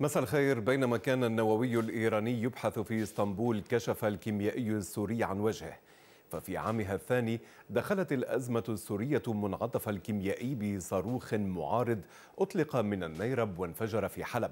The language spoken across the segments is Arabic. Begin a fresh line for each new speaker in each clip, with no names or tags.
مساء الخير بينما كان النووي الإيراني يبحث في اسطنبول كشف الكيميائي السوري عن وجهه ففي عامها الثاني دخلت الأزمة السورية منعطف الكيميائي بصاروخ معارض أطلق من النيرب وانفجر في حلب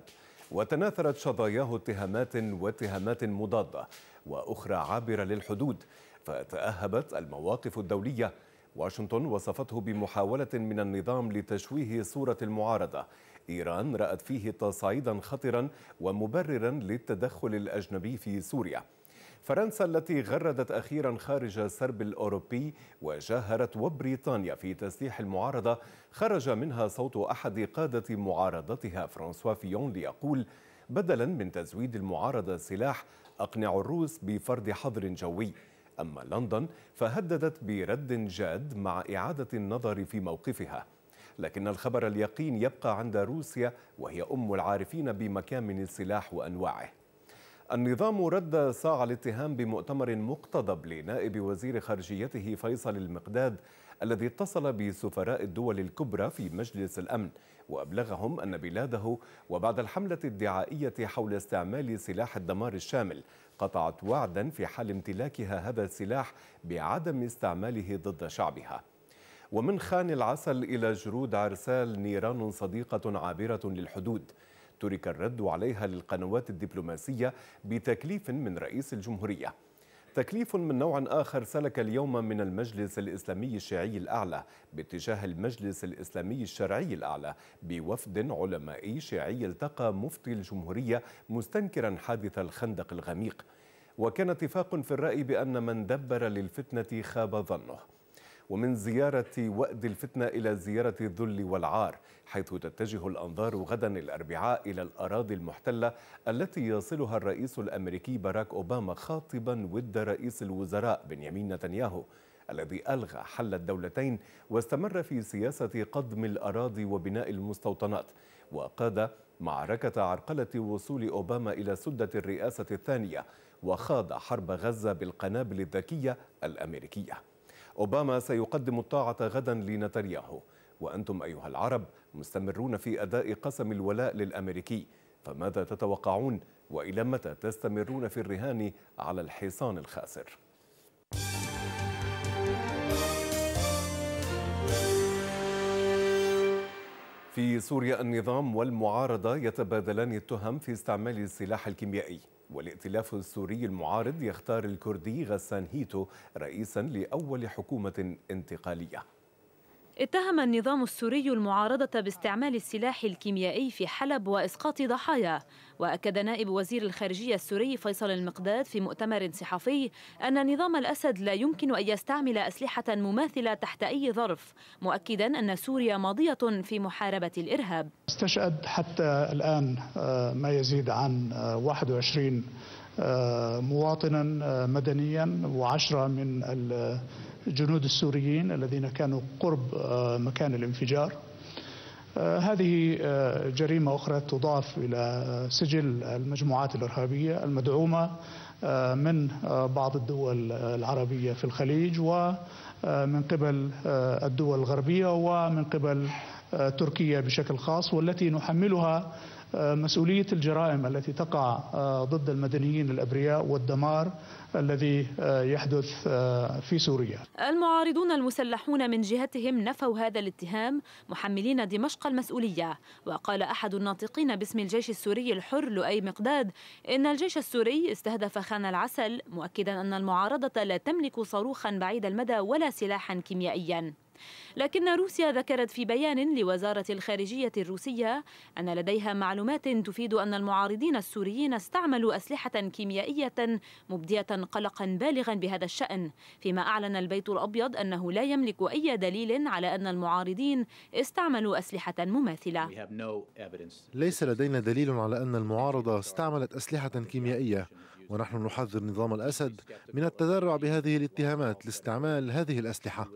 وتناثرت شظاياه اتهامات واتهامات مضادة وأخرى عابرة للحدود فتأهبت المواقف الدولية واشنطن وصفته بمحاولة من النظام لتشويه صورة المعارضة إيران رأت فيه تصعيدا خطرا ومبررا للتدخل الأجنبي في سوريا فرنسا التي غردت أخيرا خارج السرب الأوروبي وجاهرت وبريطانيا في تسليح المعارضة خرج منها صوت أحد قادة معارضتها فرانسوا فيون ليقول بدلا من تزويد المعارضة سلاح أقنع الروس بفرض حظر جوي أما لندن فهددت برد جاد مع إعادة النظر في موقفها لكن الخبر اليقين يبقى عند روسيا وهي أم العارفين بمكامن السلاح وأنواعه النظام رد صاع الاتهام بمؤتمر مقتضب لنائب وزير خارجيته فيصل المقداد الذي اتصل بسفراء الدول الكبرى في مجلس الامن وابلغهم ان بلاده وبعد الحمله الدعائيه حول استعمال سلاح الدمار الشامل قطعت وعدا في حال امتلاكها هذا السلاح بعدم استعماله ضد شعبها ومن خان العسل إلى جرود عرسال نيران صديقة عابرة للحدود ترك الرد عليها للقنوات الدبلوماسية بتكليف من رئيس الجمهورية تكليف من نوع آخر سلك اليوم من المجلس الإسلامي الشيعي الأعلى باتجاه المجلس الإسلامي الشرعي الأعلى بوفد علمائي شيعي التقى مفتي الجمهورية مستنكرا حادث الخندق الغميق وكان اتفاق في الرأي بأن من دبر للفتنة خاب ظنه ومن زيارة وأد الفتنة إلى زيارة الذل والعار حيث تتجه الأنظار غدا الأربعاء إلى الأراضي المحتلة التي يصلها الرئيس الأمريكي باراك أوباما خاطبا ود رئيس الوزراء بنيامين نتنياهو الذي ألغى حل الدولتين واستمر في سياسة قضم الأراضي وبناء المستوطنات وقاد معركة عرقلة وصول أوباما إلى سدة الرئاسة الثانية وخاض حرب غزة بالقنابل الذكية الأمريكية أوباما سيقدم الطاعة غدا لنتنياهو وأنتم أيها العرب مستمرون في أداء قسم الولاء للأمريكي فماذا تتوقعون وإلى متى تستمرون في الرهان على الحصان الخاسر؟ في سوريا النظام والمعارضة يتبادلان التهم في استعمال السلاح الكيميائي والائتلاف السوري المعارض يختار الكردي غسان هيتو رئيسا لأول حكومة انتقالية
اتهم النظام السوري المعارضة باستعمال السلاح الكيميائي في حلب وإسقاط ضحايا وأكد نائب وزير الخارجية السوري فيصل المقداد في مؤتمر صحفي أن نظام الأسد لا يمكن أن يستعمل أسلحة مماثلة تحت أي ظرف مؤكدا أن سوريا ماضية في محاربة الإرهاب
استشهد حتى الآن آه، ما يزيد عن 21 آه، آه، مواطنا مدنيا وعشرة من جنود السوريين الذين كانوا قرب آه، مكان الانفجار آه، هذه آه، جريمة أخرى تضاف إلى سجل المجموعات الإرهابية المدعومة من بعض الدول العربية في الخليج ومن قبل الدول الغربية ومن قبل تركيا بشكل خاص والتي نحملها مسؤولية الجرائم التي تقع ضد المدنيين الأبرياء والدمار الذي آه، يحدث آه، في سوريا
المعارضون المسلحون من جهتهم نفوا هذا الاتهام محملين دمشق المسؤولية وقال أحد الناطقين باسم الجيش السوري الحر لؤي مقداد إن الجيش السوري استهدف خان العسل مؤكدا أن المعارضة لا تملك صاروخا بعيد المدى ولا سلاحا كيميائيا لكن روسيا ذكرت في بيان لوزارة الخارجية الروسية أن لديها معلومات تفيد أن المعارضين السوريين استعملوا أسلحة كيميائية مبدية قلقا بالغا بهذا الشأن فيما أعلن البيت الأبيض أنه لا يملك أي دليل على أن المعارضين استعملوا أسلحة مماثلة
ليس لدينا دليل على أن المعارضة استعملت أسلحة كيميائية ونحن نحذر نظام الأسد من التذرع بهذه الاتهامات لاستعمال هذه الأسلحة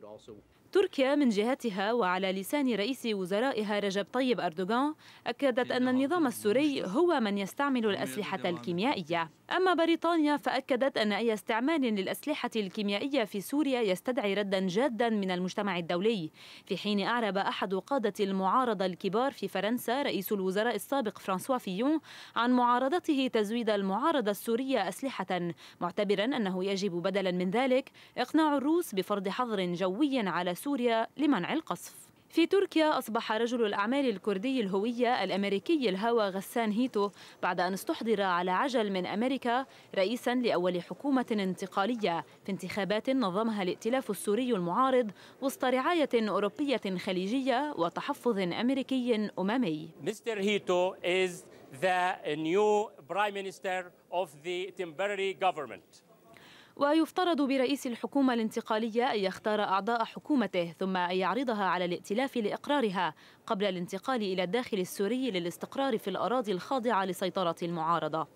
تركيا من جهتها وعلى لسان رئيس وزرائها رجب طيب أردوغان أكدت أن النظام السوري هو من يستعمل الأسلحة الكيميائية أما بريطانيا فأكدت أن أي استعمال للأسلحة الكيميائية في سوريا يستدعي ردا جادا من المجتمع الدولي في حين أعرب أحد قادة المعارضة الكبار في فرنسا رئيس الوزراء السابق فرانسوا فيون عن معارضته تزويد المعارضة السورية أسلحة معتبرا أنه يجب بدلا من ذلك إقناع الروس بفرض حظر جوي على سوريا لمنع القصف في تركيا أصبح رجل الأعمال الكردي الهوية الأمريكي الهوى غسان هيتو بعد أن استحضر على عجل من أمريكا رئيسا لأول حكومة انتقالية في انتخابات نظمها الائتلاف السوري المعارض وسط رعاية أوروبية خليجية وتحفظ أمريكي أممي
مستر هيتو is the new prime minister of the temporary government.
ويفترض برئيس الحكومة الانتقالية أن يختار أعضاء حكومته ثم أن يعرضها على الائتلاف لإقرارها قبل الانتقال إلى الداخل السوري للاستقرار في الأراضي الخاضعة لسيطرة المعارضة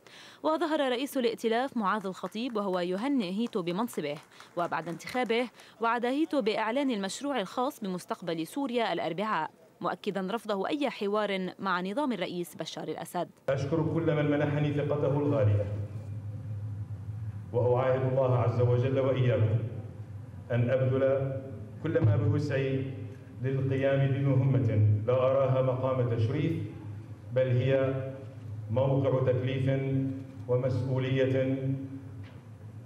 وظهر رئيس الائتلاف معاذ الخطيب وهو يهنئ هيتو بمنصبه وبعد انتخابه وعد هيتو بإعلان المشروع الخاص بمستقبل سوريا الأربعاء مؤكدا رفضه أي حوار مع نظام الرئيس بشار الأسد
أشكر كل من منحني ثقته الغالية
وأعاهد الله عز وجل وإياكم أن أبذل كل ما بوسعي للقيام بمهمة لا أراها مقام تشريف بل هي موقع تكليف ومسؤولية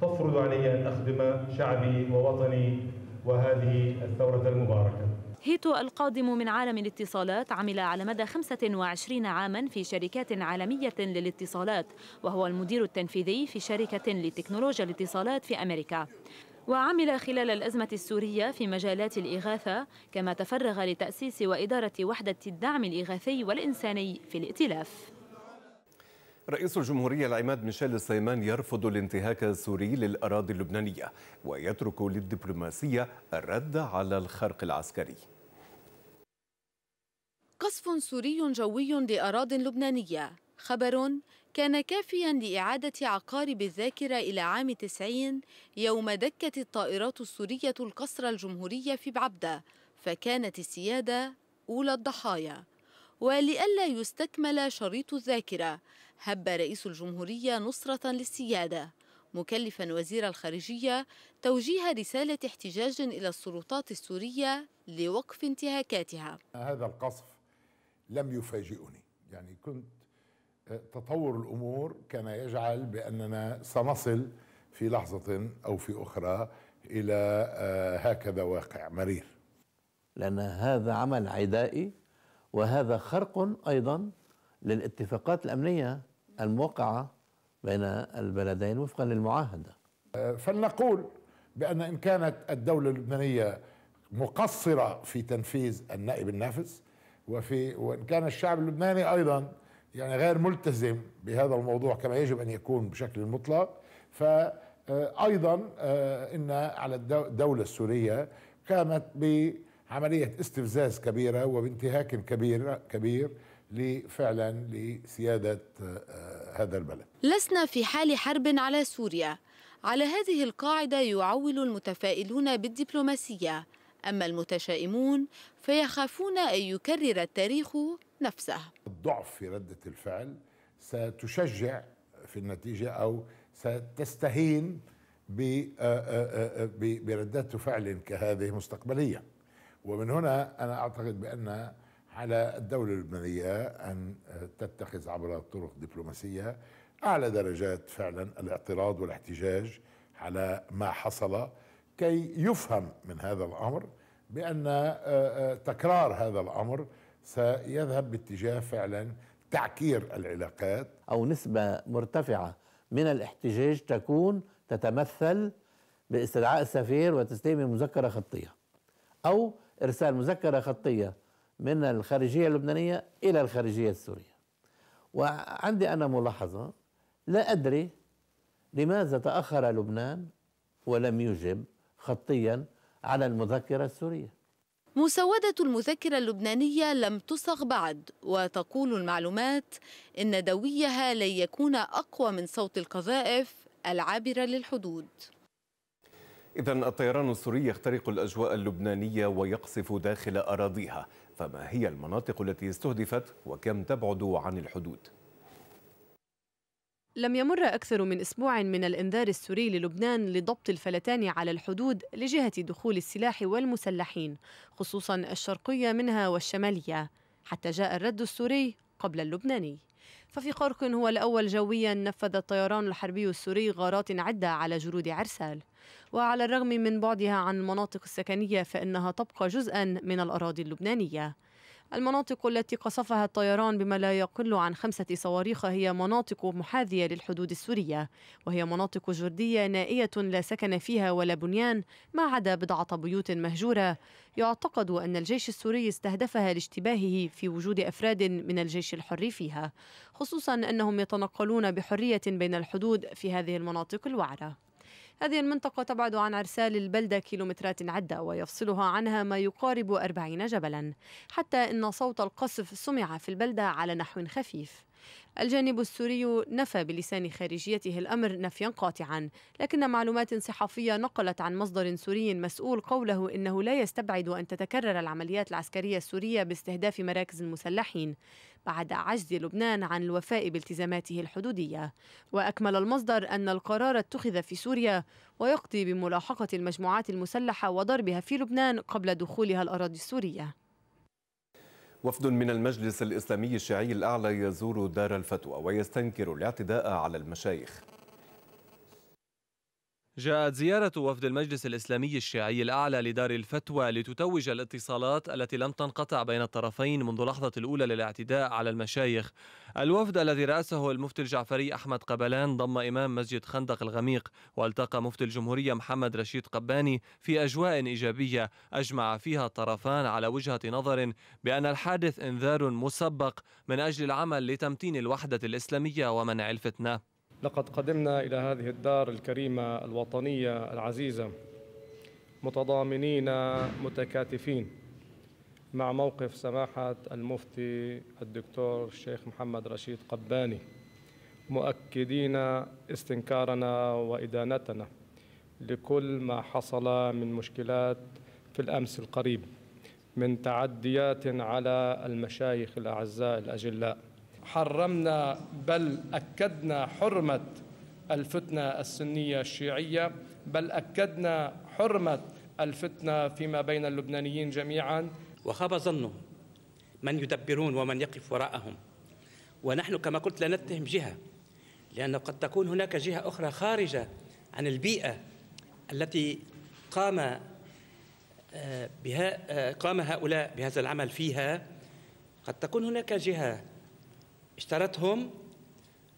تفرض علي أن أخدم شعبي ووطني وهذه الثورة المباركة
هيتو القادم من عالم الاتصالات عمل على مدى 25 عاما في شركات عالمية للاتصالات وهو المدير التنفيذي في شركة لتكنولوجيا الاتصالات في أمريكا وعمل خلال الأزمة السورية في مجالات الإغاثة كما تفرغ لتأسيس وإدارة وحدة الدعم الإغاثي والإنساني في الائتلاف
رئيس الجمهورية العماد ميشيل السيمان يرفض الانتهاك السوري للأراضي اللبنانية ويترك للدبلوماسية الرد على الخرق العسكري
قصف سوري جوي لأراض لبنانية خبر كان كافيا لإعادة عقارب الذاكرة إلى عام 90 يوم دكت الطائرات السورية القصر الجمهوري في بعبدة فكانت السيادة أولى الضحايا ولئلا يستكمل شريط الذاكرة هب رئيس الجمهورية نصرة للسيادة مكلفا وزير الخارجية توجيه رسالة احتجاج إلى السلطات السورية لوقف انتهاكاتها
هذا القصف لم يفاجئني يعني كنت آه، تطور الامور كان يجعل باننا سنصل في لحظه او في اخرى الى آه، هكذا واقع مرير لان هذا عمل عدائي وهذا خرق ايضا للاتفاقات الامنيه الموقعه بين البلدين وفقا للمعاهده آه، فلنقول بان ان كانت الدوله اللبنانيه مقصره في تنفيذ النائب النافذ وفي وان كان الشعب اللبناني ايضا يعني غير ملتزم بهذا الموضوع كما يجب ان يكون بشكل مطلق فايضا آه، ان على الدوله السوريه قامت بعمليه استفزاز كبيره وبانتهاك كبير كبير فعلا لسياده آه، هذا البلد.
لسنا في حال حرب على سوريا، على هذه القاعده يعول المتفائلون بالدبلوماسيه أما المتشائمون فيخافون أن يكرر التاريخ نفسه
الضعف في ردة الفعل ستشجع في النتيجة أو ستستهين آه، آه، آه، بردات فعل كهذه مستقبلية ومن هنا أنا أعتقد بأن على الدولة اللبنانية أن تتخذ عبر طرق دبلوماسية أعلى درجات فعلا الاعتراض والاحتجاج على ما حصل كي يفهم من هذا الامر بان آه، آه، تكرار هذا الامر سيذهب باتجاه فعلا تعكير العلاقات او نسبه مرتفعه من الاحتجاج تكون تتمثل باستدعاء السفير وتسليم مذكره خطيه او ارسال مذكره خطيه من الخارجيه اللبنانيه الى الخارجيه السوريه وعندي انا ملاحظه لا ادري لماذا تاخر لبنان ولم يجب خطيا على المذكرة
السورية
مسودة المذكرة اللبنانية لم تصغ بعد وتقول المعلومات إن دويها لن يكون أقوى من صوت القذائف العابرة للحدود
إذا الطيران السوري يخترق الأجواء اللبنانية ويقصف داخل أراضيها فما هي المناطق التي استهدفت وكم تبعد عن الحدود؟
لم يمر أكثر من أسبوع من الإنذار السوري للبنان لضبط الفلتان على الحدود لجهة دخول السلاح والمسلحين خصوصا الشرقية منها والشمالية حتى جاء الرد السوري قبل اللبناني ففي خرق هو الأول جويا نفذ الطيران الحربي السوري غارات عدة على جرود عرسال وعلى الرغم من بعدها عن المناطق السكنية فإنها تبقى جزءا من الأراضي اللبنانية المناطق التي قصفها الطيران بما لا يقل عن خمسة صواريخ هي مناطق محاذية للحدود السورية وهي مناطق جردية نائية لا سكن فيها ولا بنيان ما عدا بضعة بيوت مهجورة يعتقد أن الجيش السوري استهدفها لاشتباهه في وجود أفراد من الجيش الحر فيها خصوصا أنهم يتنقلون بحرية بين الحدود في هذه المناطق الوعرة هذه المنطقة تبعد عن عرسال البلدة كيلومترات عدة ويفصلها عنها ما يقارب 40 جبلا حتى إن صوت القصف سمع في البلدة على نحو خفيف الجانب السوري نفى بلسان خارجيته الامر نفيا قاطعا، لكن معلومات صحفيه نقلت عن مصدر سوري مسؤول قوله انه لا يستبعد ان تتكرر العمليات العسكريه السوريه باستهداف مراكز المسلحين، بعد عجز لبنان عن الوفاء بالتزاماته الحدودية وأكمل المصدر أن القرار اتخذ في سوريا ويقضي بملاحقة المجموعات المسلحة وضربها في لبنان قبل دخولها الأراضي السورية
وفد من المجلس الإسلامي الشيعي الأعلى يزور دار الفتوى ويستنكر الاعتداء على المشايخ
جاءت زيارة وفد المجلس الإسلامي الشيعي الأعلى لدار الفتوى لتتوج الاتصالات التي لم تنقطع بين الطرفين منذ اللحظة الأولى للاعتداء على المشايخ الوفد الذي رأسه المفتي الجعفري أحمد قبلان ضم إمام مسجد خندق الغميق والتقى مفتي الجمهورية محمد رشيد قباني في أجواء إيجابية أجمع فيها الطرفان على وجهة نظر بأن الحادث إنذار مسبق من أجل العمل لتمتين الوحدة الإسلامية ومنع الفتنة لقد قدمنا إلى
هذه الدار الكريمة الوطنية العزيزة متضامنين متكاتفين مع موقف سماحة المفتي الدكتور الشيخ محمد رشيد قباني مؤكدين استنكارنا وإدانتنا لكل ما حصل من مشكلات في الأمس القريب من تعديات على المشايخ الأعزاء الأجلاء حرمنا بل أكدنا حرمة الفتنة السنية الشيعية بل أكدنا حرمة الفتنة فيما
بين اللبنانيين جميعا وخاب ظنهم من يدبرون ومن يقف وراءهم ونحن كما قلت لا نتهم جهة لأنه قد تكون هناك جهة أخرى خارجة عن البيئة التي قام آه، بها آه، قام هؤلاء بهذا العمل فيها قد تكون هناك جهة اشترتهم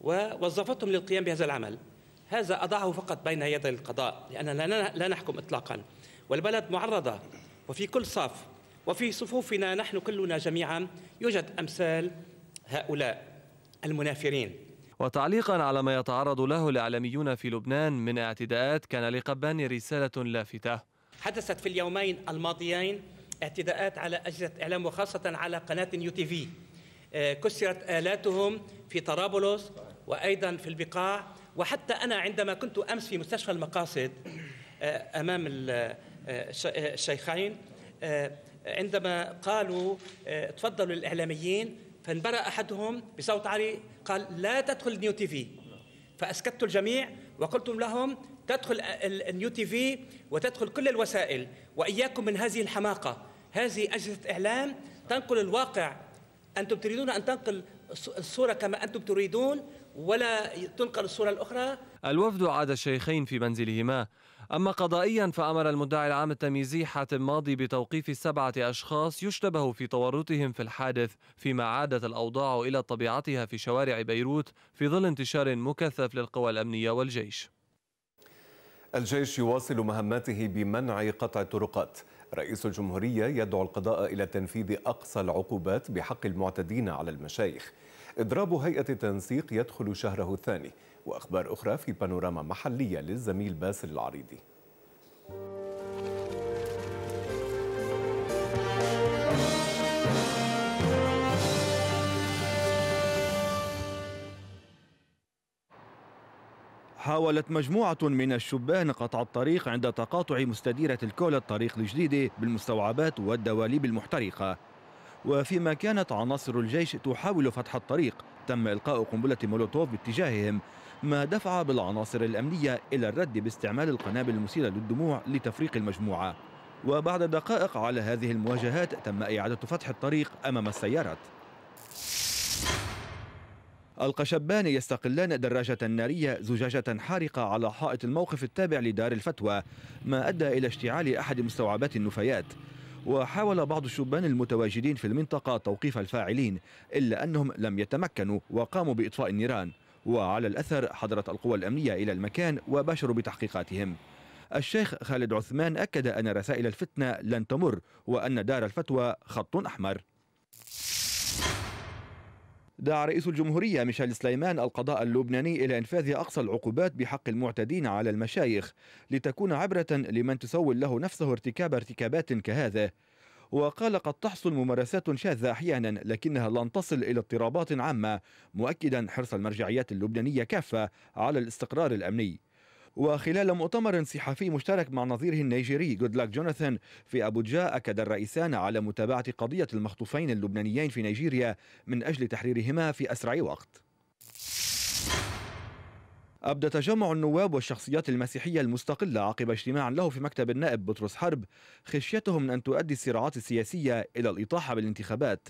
ووظفتهم للقيام بهذا العمل هذا أضعه فقط بين يدي القضاء لأننا لا نحكم إطلاقا والبلد معرضة وفي كل صف وفي صفوفنا نحن كلنا جميعا يوجد أمثال هؤلاء المنافرين
وتعليقا على ما يتعرض له الإعلاميون في لبنان من اعتداءات كان لقباني رسالة لافتة
حدثت في اليومين الماضيين اعتداءات على أجهزة إعلام وخاصة على قناة يو تي في آه، كسرت آلاتهم في طرابلس وأيضا في البقاع وحتى أنا عندما كنت أمس في مستشفى المقاصد آه، أمام آه، الشيخين عندما قالوا تفضلوا الإعلاميين فانبرأ أحدهم بصوت عالي قال لا تدخل نيو تي في فأسكت الجميع وقلت لهم تدخل النيو تي في وتدخل كل الوسائل وإياكم من هذه الحماقة هذه أجهزة إعلام تنقل الواقع أنتم تريدون أن تنقل الصورة كما أنتم تريدون ولا تنقل الصورة الأخرى
الوفد عاد الشيخين في منزلهما أما قضائيا فأمر المدعي العام التمييزي حاتم ماضي بتوقيف سبعة أشخاص يشتبه في تورطهم في الحادث فيما عادت الأوضاع إلى طبيعتها في شوارع بيروت في ظل انتشار مكثف للقوى الأمنية والجيش
الجيش يواصل مهمته بمنع قطع الطرقات رئيس الجمهورية يدعو القضاء إلى تنفيذ أقصى العقوبات بحق المعتدين على المشايخ إضراب هيئة التنسيق يدخل شهره الثاني وأخبار أخرى في بانوراما محلية للزميل باسل العريضي
حاولت مجموعة من الشبان قطع الطريق عند تقاطع مستديرة الكولا الطريق الجديدة بالمستوعبات والدواليب المحترقة وفيما كانت عناصر الجيش تحاول فتح الطريق تم إلقاء قنبلة مولوتوف باتجاههم ما دفع بالعناصر الأمنية إلى الرد باستعمال القنابل المسيلة للدموع لتفريق المجموعة وبعد دقائق على هذه المواجهات تم إعادة فتح الطريق أمام السيارات ألقى شبان يستقلان دراجة نارية زجاجة حارقة على حائط الموقف التابع لدار الفتوى ما أدى إلى اشتعال أحد مستوعبات النفايات وحاول بعض الشبان المتواجدين في المنطقة توقيف الفاعلين إلا أنهم لم يتمكنوا وقاموا بإطفاء النيران وعلى الأثر حضرت القوى الأمنية إلى المكان وباشروا بتحقيقاتهم الشيخ خالد عثمان أكد أن رسائل الفتنة لن تمر وأن دار الفتوى خط أحمر دعا رئيس الجمهورية ميشيل سليمان القضاء اللبناني إلى إنفاذ أقصى العقوبات بحق المعتدين على المشايخ لتكون عبرة لمن تسول له نفسه ارتكاب ارتكابات كهذا وقال قد تحصل ممارسات شاذة أحيانا لكنها لن تصل إلى اضطرابات عامة مؤكدا حرص المرجعيات اللبنانية كافة على الاستقرار الأمني وخلال مؤتمر صحفي مشترك مع نظيره النيجيري جودلاك جوناثان في أبوجا أكد الرئيسان على متابعة قضية المخطوفين اللبنانيين في نيجيريا من أجل تحريرهما في أسرع وقت أبدى تجمع النواب والشخصيات المسيحية المستقلة عقب اجتماع له في مكتب النائب بطرس حرب خشيتهم من أن تؤدي الصراعات السياسية إلى الإطاحة بالانتخابات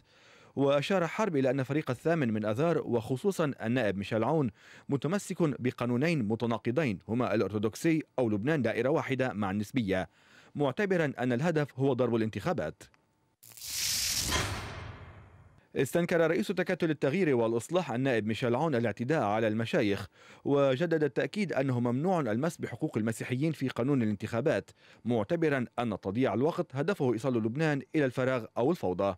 وأشار حرب إلى أن فريق الثامن من أذار وخصوصا النائب ميشيل عون متمسك بقانونين متناقضين هما الأرثوذكسي أو لبنان دائرة واحدة مع النسبية معتبرا أن الهدف هو ضرب الانتخابات استنكر رئيس تكتل التغيير والإصلاح النائب ميشيل عون الاعتداء على المشايخ وجدد التأكيد أنه ممنوع المس بحقوق المسيحيين في قانون الانتخابات معتبرا أن تضييع الوقت هدفه إيصال لبنان إلى الفراغ أو الفوضى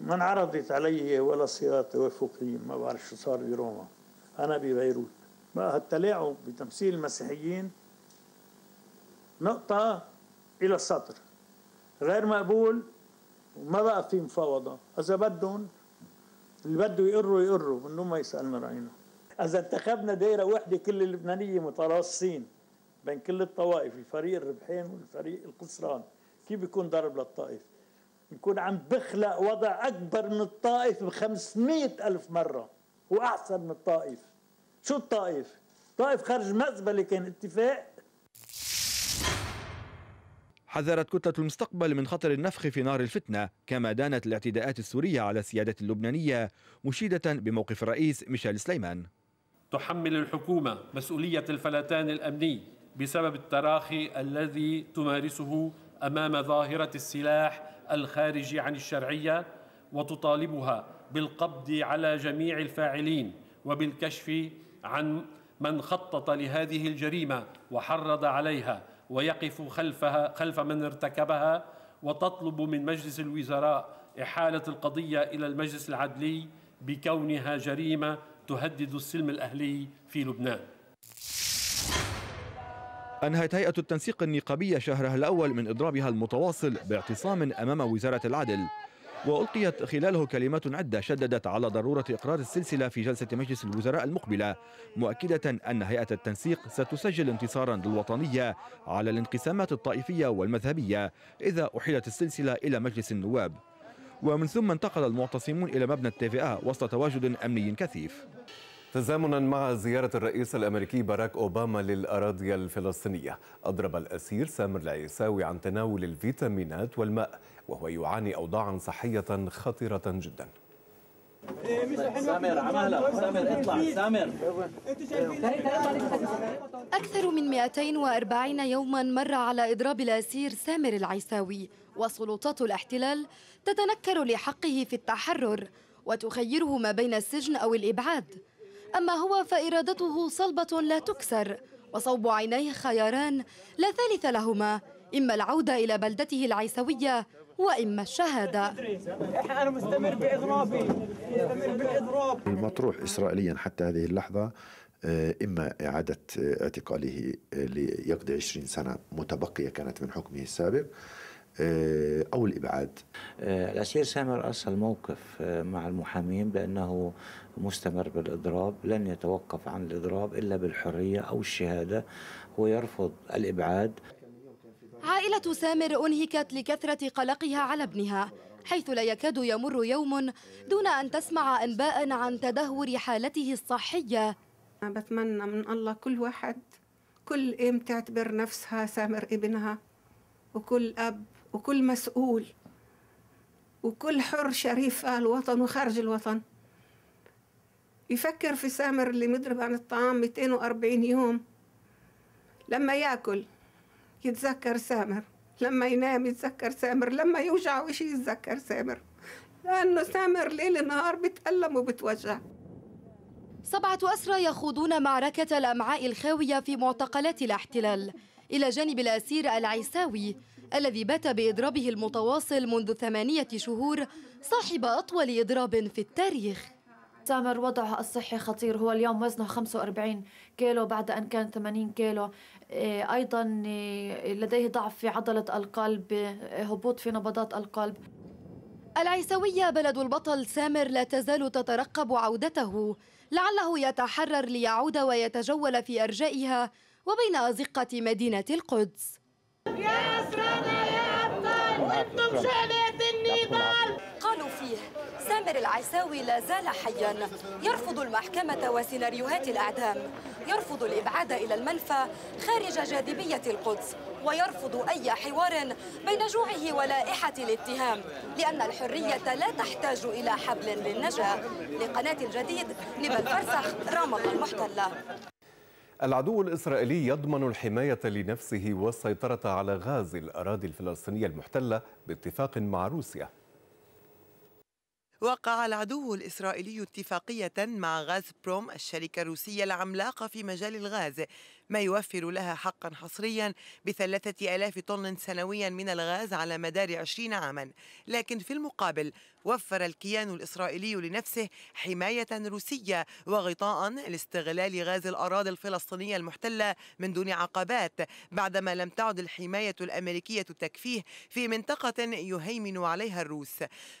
ما انعرضت علي ولا الصيغه توافقيه ما بعرف شو صار بروما انا ببيروت بقى التلاعب بتمثيل المسيحيين نقطه الى السطر غير مقبول وما بقى في مفاوضه اذا بدهم اللي بده يقروا يقروا بدون ما يسالنا راينا اذا انتخبنا دايره وحده كل اللبنانيه متراصين بين كل الطوائف الفريق الربحان والفريق الخسران كيف بيكون ضرب للطائف يكون عم بخلق وضع أكبر من الطائف ب ألف مرة وأحسن من الطائف شو الطائف؟ الطائف خرج مزبلة كان اتفاق
حذرت كتلة المستقبل من خطر النفخ في نار الفتنة كما دانت الاعتداءات السورية على السيادة اللبنانية مشيدة بموقف الرئيس ميشيل سليمان
تحمل الحكومة مسؤولية الفلتان
الأمني بسبب التراخي الذي تمارسه أمام ظاهرة السلاح الخارج عن الشرعية وتطالبها بالقبض على جميع الفاعلين وبالكشف عن من خطط لهذه الجريمة وحرض عليها ويقف خلفها خلف من ارتكبها وتطلب من مجلس الوزراء إحالة القضية إلى المجلس العدلي بكونها جريمة تهدد السلم الأهلي في لبنان
أنهت هيئة التنسيق النقابية شهرها الأول من إضرابها المتواصل باعتصام أمام وزارة العدل وألقيت خلاله كلمات عدة شددت على ضرورة إقرار السلسلة في جلسة مجلس الوزراء المقبلة مؤكدة أن هيئة التنسيق ستسجل انتصارا للوطنية على الانقسامات الطائفية والمذهبية إذا أحيلت السلسلة إلى مجلس النواب ومن ثم انتقل المعتصمون إلى مبنى التي في وسط
تواجد أمني كثيف تزامنا مع زيارة الرئيس الأمريكي باراك أوباما للأراضي الفلسطينية أضرب الأسير سامر العيساوي عن تناول الفيتامينات والماء وهو يعاني أوضاعا صحية خطرة جدا
سامر سامر اطلع سامر
أكثر من 240 يوما مر على إضراب الأسير سامر العيساوي وسلطات الاحتلال تتنكر لحقه في التحرر وتخيره ما بين السجن أو الإبعاد أما هو فإرادته صلبة لا تكسر وصوب عينيه خياران لا ثالث لهما إما العودة إلى بلدته العيسوية وإما الشهادة
أنا مستمر بإضرابي مستمر
بالإضراب
المطروح إسرائيليا حتى هذه اللحظة آه، إما إعادة آه، اعتقاله ليقضي 20 سنة متبقية كانت من حكمه السابق آه، أو الإبعاد آه، الأسير سامر أصل موقف آه، مع المحامين بأنه
مستمر بالإضراب لن يتوقف عن الإضراب إلا بالحرية أو الشهادة
هو يرفض الإبعاد
عائلة سامر أنهكت لكثرة قلقها على ابنها حيث لا يكاد يمر يوم دون أن تسمع أنباء
عن تدهور حالته الصحية بتمنى من الله كل واحد كل ام تعتبر نفسها سامر ابنها وكل اب وكل مسؤول وكل حر شريف في الوطن وخارج الوطن يفكر في سامر اللي مضرب عن الطعام 240 يوم لما ياكل يتذكر سامر لما ينام يتذكر سامر لما يوجع وشي يتذكر سامر لأنه سامر ليل نهار بتألم وبتوجع
سبعة أسرى يخوضون معركة الأمعاء الخاوية في معتقلات الاحتلال إلى جانب الأسير العيساوي الذي بات بإضرابه المتواصل منذ ثمانية شهور صاحب أطول إضراب في التاريخ تامر وضعه الصحي خطير هو اليوم وزنه 45 كيلو بعد أن كان 80 كيلو إيه، أيضا إيه، لديه ضعف في عضلة القلب إيه، هبوط في نبضات القلب العيسوية بلد البطل سامر لا تزال تترقب عودته لعله يتحرر ليعود ويتجول في أرجائها وبين أزقة مدينة القدس يا
أسرانا يا أبطال أنتم شعلة النضال
قالوا فيه سامر العساوي لا زال حيا يرفض المحكمة وسيناريوهات الأعدام يرفض الإبعاد إلى المنفى خارج جاذبية القدس ويرفض أي حوار بين جوعه ولائحة الاتهام لأن الحرية لا تحتاج إلى حبل للنجاة لقناة الجديد نبا الفرسخ رام الله المحتلة
العدو الإسرائيلي يضمن الحماية لنفسه والسيطرة على غاز الأراضي الفلسطينية المحتلة باتفاق مع روسيا
وقع العدو الإسرائيلي اتفاقية مع غاز بروم الشركة الروسية العملاقة في مجال الغاز ما يوفر لها حقا حصريا بثلاثة ألاف طن سنويا من الغاز على مدار عشرين عاما لكن في المقابل وفر الكيان الإسرائيلي لنفسه حماية روسية وغطاء لاستغلال غاز الأراضي الفلسطينية المحتلة من دون عقبات بعدما لم تعد الحماية الأمريكية تكفيه في منطقة يهيمن عليها الروس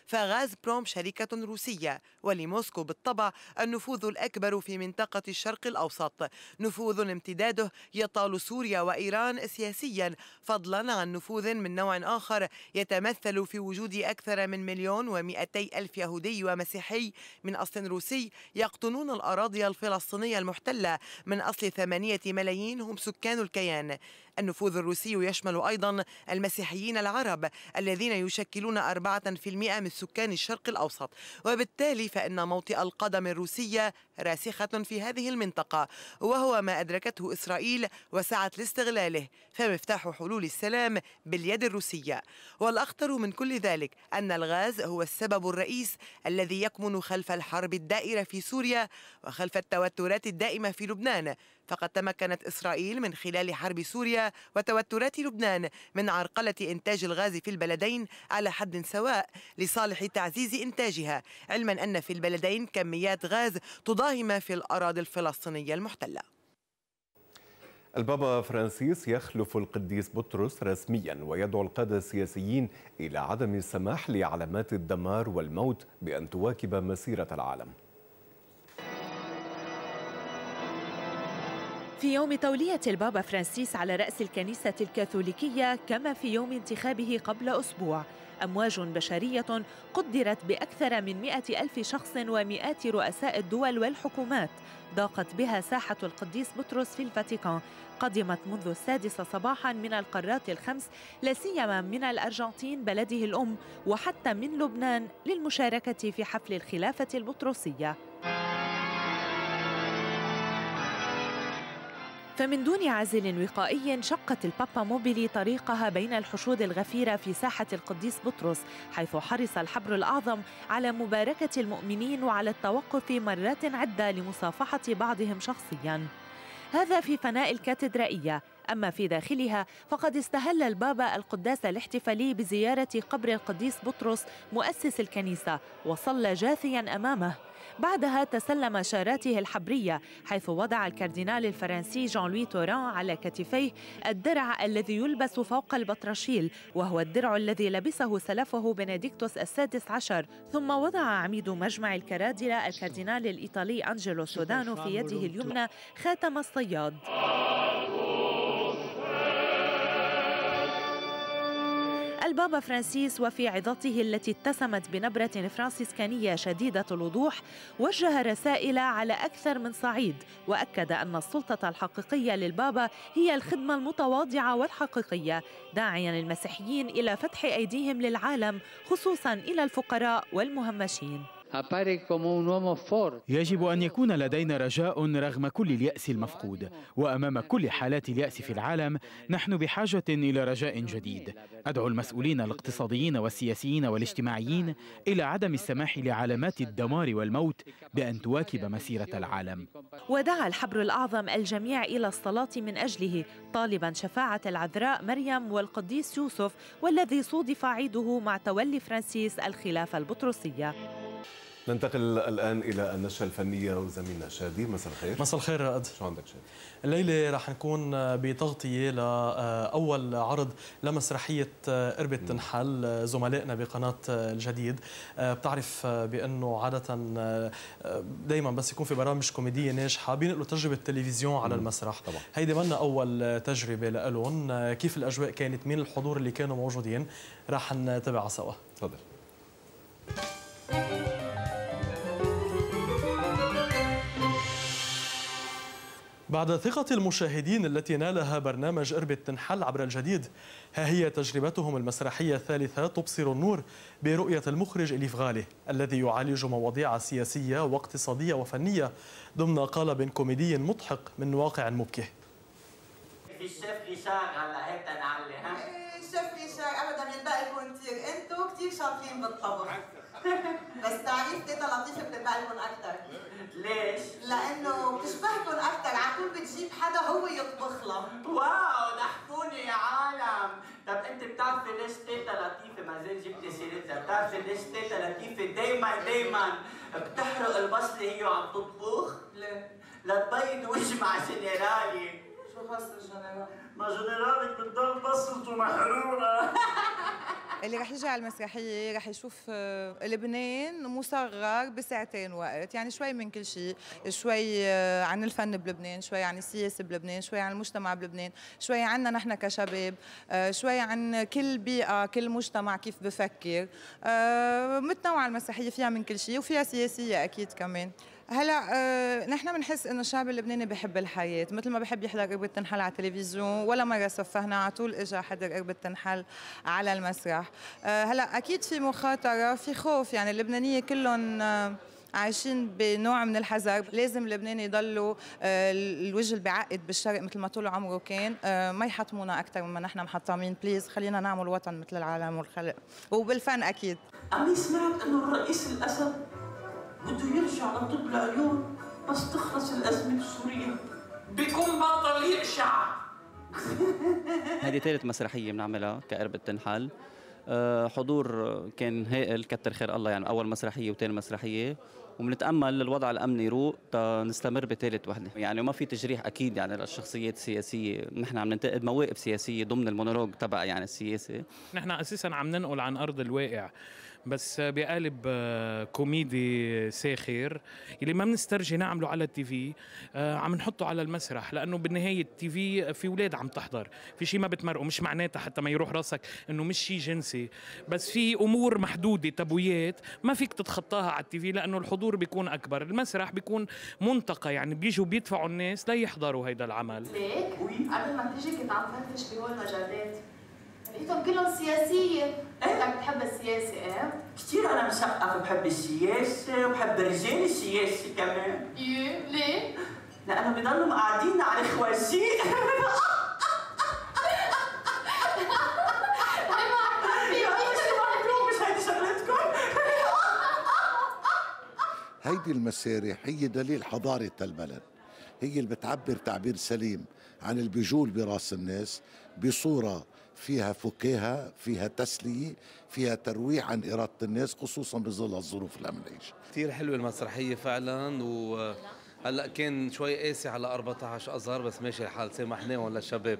فغاز بروم شركة روسية ولموسكو بالطبع النفوذ الأكبر في منطقة الشرق الأوسط نفوذ امتداده يطال سوريا وإيران سياسيا فضلا عن نفوذ من نوع آخر يتمثل في وجود أكثر من مليون ومئة 200 ألف يهودي ومسيحي من أصل روسي يقطنون الأراضي الفلسطينية المحتلة من أصل ثمانية ملايين هم سكان الكيان النفوذ الروسي يشمل أيضا المسيحيين العرب الذين يشكلون 4% من سكان الشرق الأوسط وبالتالي فإن موطئ القدم الروسية راسخة في هذه المنطقة وهو ما أدركته إسرائيل وسعت لاستغلاله فمفتاح حلول السلام باليد الروسية والأخطر من كل ذلك أن الغاز هو السبب الرئيس الذي يكمن خلف الحرب الدائرة في سوريا وخلف التوترات الدائمة في لبنان فقد تمكنت إسرائيل من خلال حرب سوريا وتوترات لبنان من عرقلة إنتاج الغاز في البلدين على حد سواء لصالح تعزيز إنتاجها علما أن في البلدين كميات غاز تضاهي ما في الأراضي الفلسطينية المحتلة
البابا فرانسيس يخلف القديس بطرس رسميا ويدعو القادة السياسيين إلى عدم السماح لعلامات الدمار والموت بأن تواكب مسيرة العالم
في يوم تولية البابا فرانسيس على رأس الكنيسة الكاثوليكية كما في يوم انتخابه قبل أسبوع أمواج بشرية قدرت بأكثر من مئة ألف شخص ومئات رؤساء الدول والحكومات ضاقت بها ساحة القديس بطرس في الفاتيكان قدمت منذ السادسة صباحا من القارات الخمس لاسيما من الأرجنتين بلده الأم وحتى من لبنان للمشاركة في حفل الخلافة البطرسية فمن دون عزل وقائي شقت البابا موبيلي طريقها بين الحشود الغفيرة في ساحة القديس بطرس حيث حرص الحبر الأعظم على مباركة المؤمنين وعلى التوقف مرات عدة لمصافحة بعضهم شخصياً هذا في فناء الكاتدرائية أما في داخلها فقد استهل البابا القداس الاحتفالي بزيارة قبر القديس بطرس مؤسس الكنيسة وصلى جاثيا أمامه بعدها تسلم شاراته الحبرية حيث وضع الكاردينال الفرنسي جان لوي توران على كتفيه الدرع الذي يلبس فوق البطرشيل وهو الدرع الذي لبسه سلفه بنديكتوس السادس عشر ثم وضع عميد مجمع الكرادلة الكاردينال الإيطالي أنجلو سودانو في يده اليمنى خاتم الصياد البابا فرانسيس وفي عظته التي اتسمت بنبرة فرانسيسكانية شديدة الوضوح وجه رسائل على أكثر من صعيد وأكد أن السلطة الحقيقية للبابا هي الخدمة المتواضعة والحقيقية داعيا المسيحيين إلى فتح أيديهم للعالم خصوصا إلى الفقراء والمهمشين
يجب أن يكون لدينا رجاء رغم كل اليأس المفقود وأمام كل حالات اليأس في العالم نحن بحاجة إلى رجاء جديد أدعو المسؤولين الاقتصاديين والسياسيين والاجتماعيين إلى عدم السماح لعلامات الدمار والموت بأن تواكب مسيرة العالم
ودعا الحبر الأعظم الجميع إلى الصلاة من أجله طالبا شفاعة العذراء مريم والقديس يوسف والذي صودف عيده مع تولي فرانسيس الخلافة البطرسية
ننتقل الان الى النشره الفنيه وزميلنا شادي مساء الخير مساء
الخير رائد شو عندك شادي الليله رح نكون بتغطيه لاول آه، عرض لمسرحيه آه، قربة تنحل آه، زملائنا بقناه الجديد بتعرف بانه عاده دائما بس يكون في برامج كوميديه ناجحه بينقلوا تجربه التلفزيون على المسرح طبعا. هيدي منا اول تجربه لالهم كيف الاجواء كانت مين الحضور اللي كانوا موجودين رح نتابعها سوا تفضل بعد ثقة المشاهدين التي نالها برنامج إربد تنحل عبر الجديد ها هي تجربتهم المسرحية الثالثة تبصر النور برؤية المخرج إليف غالي الذي يعالج مواضيع سياسية واقتصادية وفنية ضمن قالب كوميدي مضحك من واقع مبكي في
إيه، الشيف إشاق هلا هيك تنعلي ها؟ الشيف إيه، إشاق أبدا الباقي كثير أنتوا كثير شاطرين بالطبخ بس تعريف تيتا لطيفه بتبقلكم اكثر
ليش؟ لانه
بتشبهكم اكثر على بتجيب حدا هو يطبخ لها
واو ضحكوني يا عالم طب انت بتعرفي ليش تيتا لطيفه ما زين جبتي سيرتها بتعرفي ليش تيتا لطيفه دايما دايما بتحرق البصله هي وعم تطبخ؟ ليه؟ لتبيض وجه مع جنرالي شو قصة الجنرال؟ ما جنرالك بتضل بصمته محروره
اللي رح يجي على المسرحيه رح يشوف آه، لبنان مصغر بساعتين وقت يعني شوي من كل شيء شوي آه، عن الفن بلبنان شوي عن السياسه بلبنان شوي عن المجتمع بلبنان شوي عنا نحن كشباب آه، شوي عن كل بيئه كل مجتمع كيف بفكر متنوعه المسرحيه فيها من كل شيء وفيها سياسيه اكيد كمان هلا أه نحن بنحس انه الشعب اللبناني بحب الحياه مثل ما بحب يحضر قربة تنحل على التلفزيون ولا مره سفهنا على طول اجى حضر قربة تنحل على المسرح أه هلا اكيد في مخاطره في خوف يعني اللبنانيه كلهم أه عايشين بنوع من الحذر لازم اللبناني يضلوا آه، الوجه اللي بعقد بالشرق مثل ما طول عمره كان آه، ما يحطمونا اكثر مما نحن محطمين بليز خلينا نعمل وطن مثل العالم والخلق وبالفن اكيد عم يسمعك
انه الرئيس الاسد بده يرجع لطب العيون بس تخلص الأزمة بسوريا بكون بطل يقشع هذه ثالث مسرحية بنعملها كقربة تنحل آه، حضور كان هائل كتر خير الله يعني أول مسرحية وثاني مسرحية وبنتامل الوضع الامني يروق نستمر بثالث وحده يعني وما في تجريح اكيد يعني للشخصيات السياسيه نحن عم ننتقد مواقف سياسيه ضمن المونولوج تبع يعني السياسي
نحن اساسا عم ننقل عن ارض الواقع بس بقالب آه، كوميدي ساخر اللي ما بنسترجي نعمله على التي في آه، عم نحطه على المسرح لانه بالنهايه التي في في اولاد عم تحضر في شيء ما بتمرقه مش معناتها حتى ما يروح راسك انه مش شيء جنسي بس في امور محدوده تبويات ما فيك تتخطاها على التي في لانه الحضور الحضور بيكون اكبر المسرح بيكون منتقى يعني بيجوا بيدفعوا الناس ليحضروا هيدا العمل
ليك قبل ما تيجي كنت عم فتش بهول مجلات لقيتهم كلهم سياسيه إيه؟ انت
بتحب السياسه ايه
كثير انا مشقف بحب السياسه وبحب الرجال السياسه كمان
ايه ليه؟
لانه بضلوا قاعدين على خواشي
هيدي المسارح هي دليل حضارة البلد هي اللي بتعبر تعبير سليم عن اللي بيجول براس الناس بصورة فيها فكاهة فيها تسلية فيها ترويح عن إرادة الناس خصوصا بظل الظروف اللي عم نعيشها
كثير حلوة المسرحية فعلا و هلا كان شوي قاسي على 14 اظهر بس ماشي الحال سامحناهم للشباب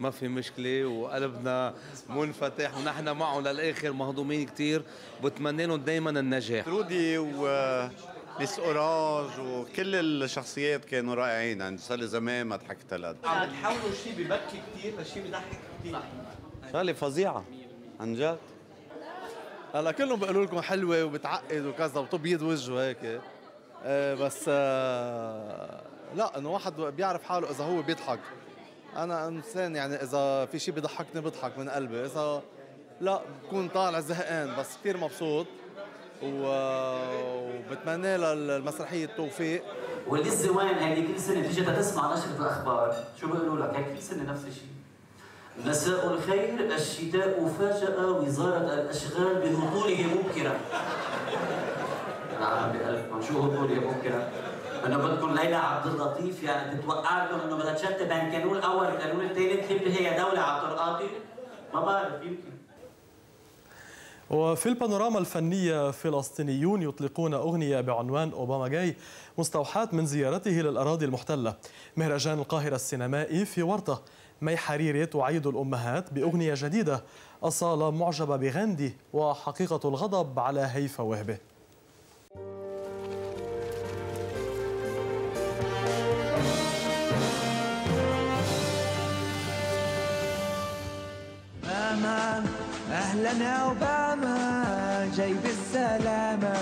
ما في مشكله وقلبنا منفتح ونحن معهم للاخر مهضومين
كثير وبتمنى لهم دائما النجاح
رودي و اوراج
وكل الشخصيات كانوا رائعين يعني صار لي زمان ما ضحكت هالقد
عم تحولوا شيء
ببكي كثير لشيء بضحك كثير
شغله فظيعه عن جد هلا كلهم بيقولوا لكم حلوه وبتعقد وكذا وتبيض وجهه هيك آه، بس آه، لا انه واحد بيعرف حاله اذا هو بيضحك انا انسان يعني اذا في شيء بيضحكني بضحك من قلبي اذا لا بكون طالع زهقان بس كثير مبسوط وبتمنى لها المسرحيه التوفيق وين
هيدي كل سنه تيجي تسمع نشره الاخبار شو
بيقولوا لك هيك كل
سنه نفس الشيء مساء الخير الشتاء فاجأ وزارة الأشغال بهطوله مبكرا العالم بقلبكم شو هطوله مبكرا؟ انه بدكم ليلى عبد اللطيف يعني تتوقع لكم انه بدها تشتت بين كانون الاول الثاني الثالث هي دولة على الطرقاطي
ما بعرف يمكن
وفي البانوراما الفنية فلسطينيون يطلقون أغنية بعنوان أوباما جاي مستوحاة من زيارته للأراضي المحتلة مهرجان القاهرة السينمائي في ورطة مي حريري تعيد الأمهات بأغنية جديدة أصالة معجبة بغاندي وحقيقة الغضب على هيفا وهبه
Amen. أهلا أوباما جاي بالسلامة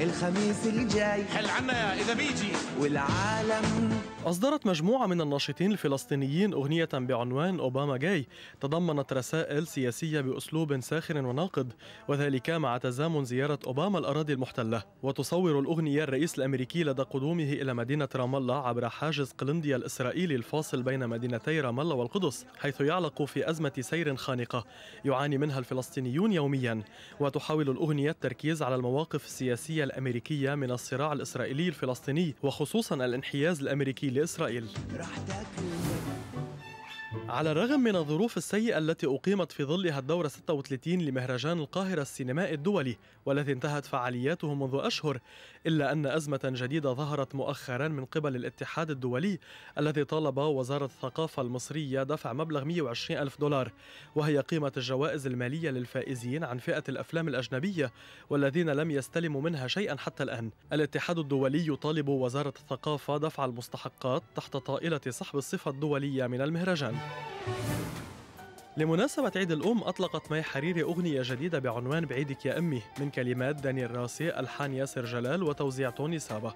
الخميس الجاي حل عنا
إذا بيجي والعالم
أصدرت مجموعة من الناشطين الفلسطينيين أغنية بعنوان أوباما جاي تضمنت رسائل سياسية بأسلوب ساخر وناقد وذلك مع تزامن زيارة أوباما الأراضي المحتلة وتصور الأغنية الرئيس الأمريكي لدى قدومه إلى مدينة رام الله عبر حاجز قلنديا الإسرائيلي الفاصل بين مدينتي رام الله والقدس حيث يعلق في أزمة سير خانقة يعاني منها الفلسطينيون يوميا وتحاول الأغنية التركيز على المواقف السياسية الأمريكية من الصراع الإسرائيلي الفلسطيني وخصوصا الانحياز الأمريكي لإسرائيل على الرغم من الظروف السيئة التي أقيمت في ظلها الدورة 36 لمهرجان القاهرة السينمائي الدولي والذي انتهت فعالياته منذ أشهر إلا أن أزمة جديدة ظهرت مؤخرا من قبل الاتحاد الدولي الذي طالب وزارة الثقافة المصرية دفع مبلغ 120 ألف دولار وهي قيمة الجوائز المالية للفائزين عن فئة الأفلام الأجنبية والذين لم يستلموا منها شيئا حتى الآن الاتحاد الدولي يطالب وزارة الثقافة دفع المستحقات تحت طائلة سحب الصفة الدولية من المهرجان لمناسبة عيد الأم أطلقت مي حريري أغنية جديدة بعنوان بعيدك يا أمي من كلمات دانيال راسي ألحان ياسر جلال وتوزيع توني سابا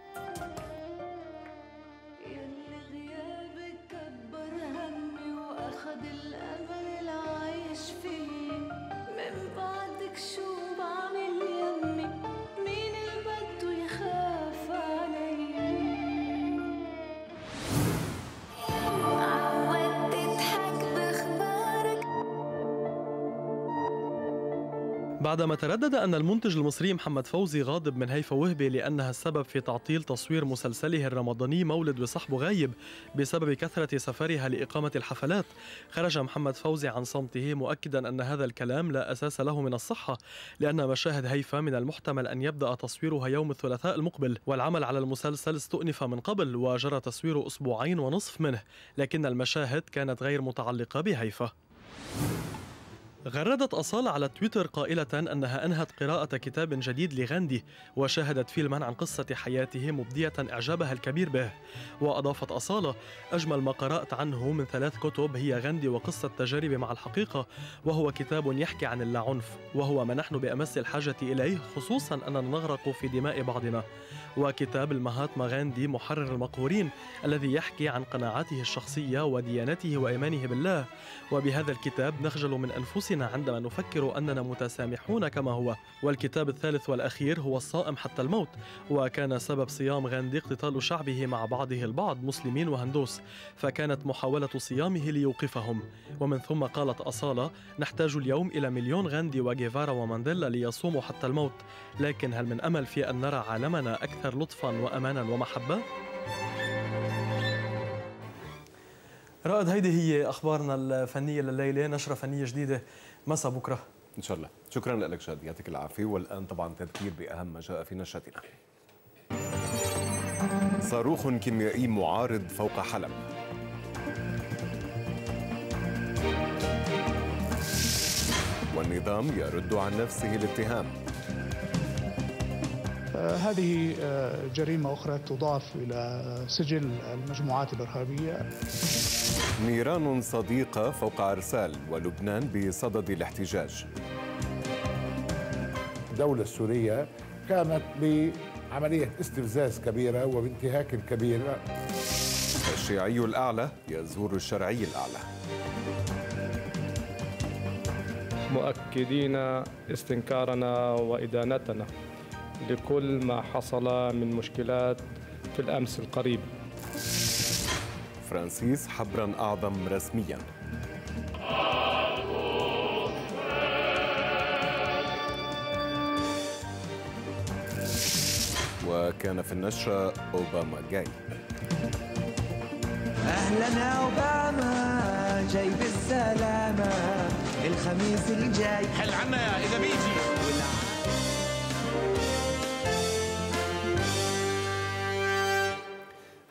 بعدما تردد أن المنتج المصري محمد فوزي غاضب من هيفا وهبي لأنها السبب في تعطيل تصوير مسلسله الرمضاني مولد وصحبه غايب بسبب كثرة سفرها لإقامة الحفلات خرج محمد فوزي عن صمته مؤكدا أن هذا الكلام لا أساس له من الصحة لأن مشاهد هيفا من المحتمل أن يبدأ تصويرها يوم الثلاثاء المقبل والعمل على المسلسل استؤنف من قبل وجرى تصويره أسبوعين ونصف منه لكن المشاهد كانت غير متعلقة بهيفا غردت أصالة على تويتر قائلة أنها أنهت قراءة كتاب جديد لغاندي وشاهدت فيلما عن قصة حياته مبدية إعجابها الكبير به وأضافت أصالة أجمل ما قرأت عنه من ثلاث كتب هي غاندي وقصة تجارب مع الحقيقة وهو كتاب يحكي عن اللاعنف وهو ما نحن بأمس الحاجة إليه خصوصا أننا نغرق في دماء بعضنا وكتاب المهاتما غاندي محرر المقهورين الذي يحكي عن قناعاته الشخصية وديانته وإيمانه بالله وبهذا الكتاب نخجل من أنفسنا أنفسنا عندما نفكر أننا متسامحون كما هو والكتاب الثالث والأخير هو الصائم حتى الموت وكان سبب صيام غاندي اقتتال شعبه مع بعضه البعض مسلمين وهندوس فكانت محاولة صيامه ليوقفهم ومن ثم قالت أصالة نحتاج اليوم إلى مليون غاندي وجيفارا ومانديلا ليصوموا حتى الموت لكن هل من أمل في أن نرى عالمنا أكثر لطفا وأمانا ومحبة؟ رائد هيدي هي اخبارنا الفنيه لليله نشره فنيه جديده مساء بكره ان شاء الله شكرا لك شادي يعطيك العافيه والان طبعا تذكير باهم ما جاء في نشرتنا
صاروخ كيميائي معارض فوق حلب والنظام يرد عن نفسه الاتهام
هذه آه، جريمة أخرى تضاف إلى سجل المجموعات الإرهابية
نيران صديقة فوق عرسال ولبنان بصدد الاحتجاج
الدولة السورية كانت بعملية استفزاز كبيرة وبانتهاك كبير
الشيعي الأعلى يزور الشرعي الأعلى
مؤكدين استنكارنا وإدانتنا لكل ما حصل من مشكلات في الأمس القريب فرانسيس حبرا أعظم رسميا
وكان في النشرة أوباما جاي
أهلا أوباما جاي بالسلامة الخميس الجاي هل عنا إذا بيجي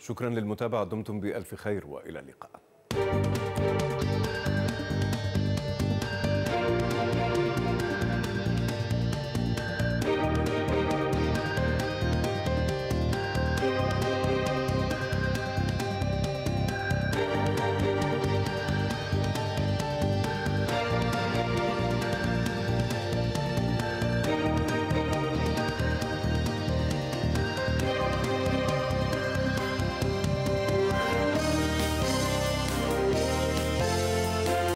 شكرا للمتابعة دمتم بألف خير وإلى اللقاء